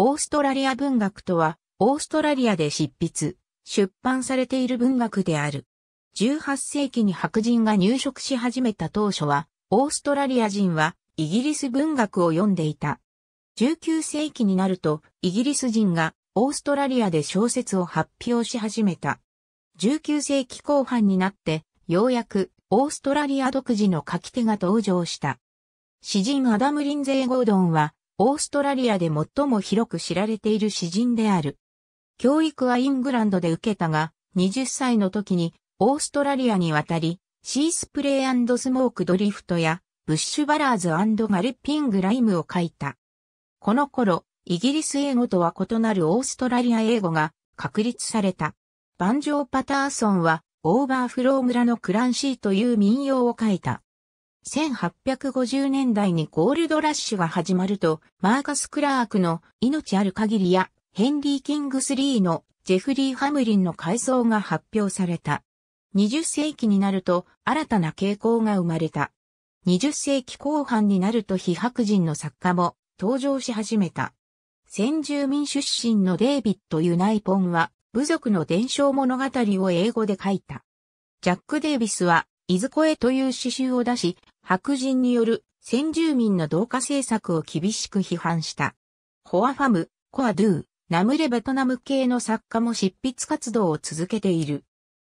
オーストラリア文学とは、オーストラリアで執筆、出版されている文学である。18世紀に白人が入植し始めた当初は、オーストラリア人はイギリス文学を読んでいた。19世紀になると、イギリス人がオーストラリアで小説を発表し始めた。19世紀後半になって、ようやくオーストラリア独自の書き手が登場した。詩人アダム・リンゼー・ゴードンは、オーストラリアで最も広く知られている詩人である。教育はイングランドで受けたが、20歳の時にオーストラリアに渡り、シースプレースモークドリフトやブッシュバラーズガルピングライムを書いた。この頃、イギリス英語とは異なるオーストラリア英語が確立された。バンジョー・パターソンはオーバーフロー村のクランシーという民謡を書いた。1850年代にゴールドラッシュが始まると、マーカス・クラークの命ある限りや、ヘンリー・キングスリーのジェフリー・ハムリンの改装が発表された。20世紀になると新たな傾向が生まれた。20世紀後半になると非白人の作家も登場し始めた。先住民出身のデイビッド・ユナイポンは部族の伝承物語を英語で書いた。ジャック・デイビスは、イズコエという詩集を出し、白人による先住民の同化政策を厳しく批判した。ホアファム、コアドゥ、ナムレベトナム系の作家も執筆活動を続けている。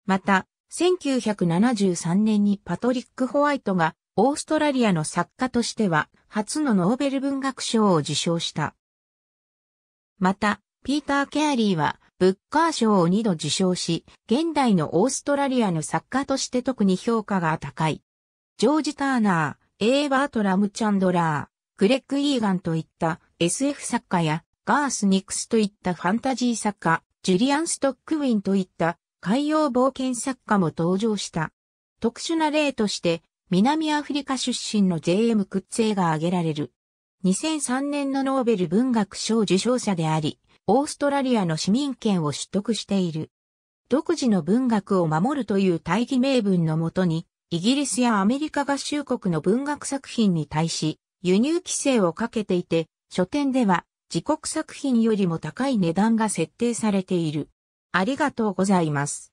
また、1973年にパトリック・ホワイトがオーストラリアの作家としては初のノーベル文学賞を受賞した。また、ピーター・ケアリーはブッカー賞を2度受賞し、現代のオーストラリアの作家として特に評価が高い。ジョージ・ターナー、エーバート・ラム・チャンドラー、グレッグ・イーガンといった SF 作家や、ガース・ニクスといったファンタジー作家、ジュリアン・ストックウィンといった海洋冒険作家も登場した。特殊な例として、南アフリカ出身の J.M. クッツェが挙げられる。2003年のノーベル文学賞受賞者であり、オーストラリアの市民権を取得している。独自の文学を守るという大義名分のもとに、イギリスやアメリカ合衆国の文学作品に対し、輸入規制をかけていて、書店では自国作品よりも高い値段が設定されている。ありがとうございます。